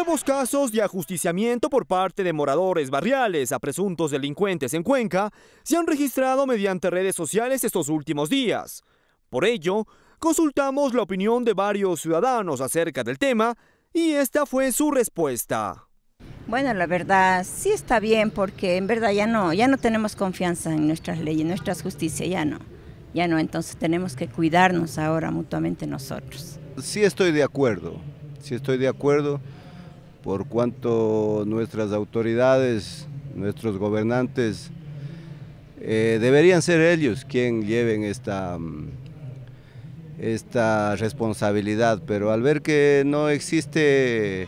Nuevos casos de ajusticiamiento por parte de moradores barriales a presuntos delincuentes en Cuenca se han registrado mediante redes sociales estos últimos días. Por ello, consultamos la opinión de varios ciudadanos acerca del tema y esta fue su respuesta. Bueno, la verdad sí está bien porque en verdad ya no, ya no tenemos confianza en nuestras leyes, en nuestra justicia, ya no. Ya no, entonces tenemos que cuidarnos ahora mutuamente nosotros. Sí estoy de acuerdo, sí estoy de acuerdo por cuanto nuestras autoridades, nuestros gobernantes, eh, deberían ser ellos quien lleven esta, mm, esta responsabilidad, pero al ver que no existe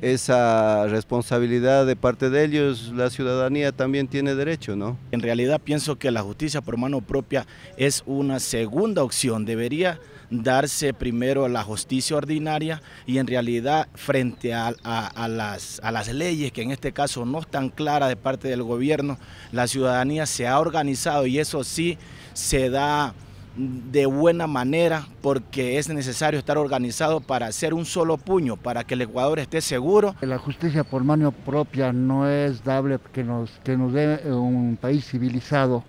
esa responsabilidad de parte de ellos, la ciudadanía también tiene derecho, ¿no? En realidad pienso que la justicia por mano propia es una segunda opción, debería darse primero la justicia ordinaria y en realidad frente a, las, a las leyes que en este caso no están claras de parte del gobierno, la ciudadanía se ha organizado y eso sí se da de buena manera porque es necesario estar organizado para hacer un solo puño, para que el Ecuador esté seguro. La justicia por mano propia no es dable que nos, que nos dé eh, un país civilizado.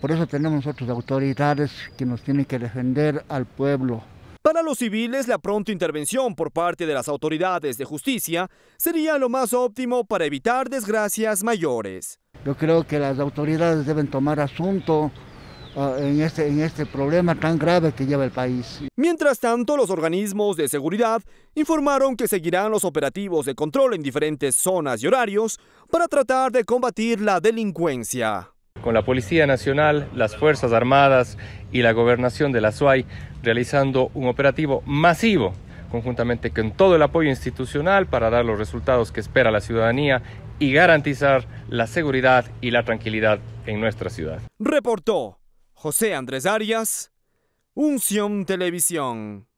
Por eso tenemos nosotros autoridades que nos tienen que defender al pueblo. Para los civiles, la pronta intervención por parte de las autoridades de justicia sería lo más óptimo para evitar desgracias mayores. Yo creo que las autoridades deben tomar asunto Ah, en este, en este problema tan grave que lleva el país. Mientras tanto, los organismos de seguridad informaron que seguirán los operativos de control en diferentes zonas y horarios para tratar de combatir la delincuencia. Con la Policía Nacional, las Fuerzas Armadas y la Gobernación de la SUAY realizando un operativo masivo conjuntamente con todo el apoyo institucional para dar los resultados que espera la ciudadanía y garantizar la seguridad y la tranquilidad en nuestra ciudad. Reportó José Andrés Arias, Unción Televisión.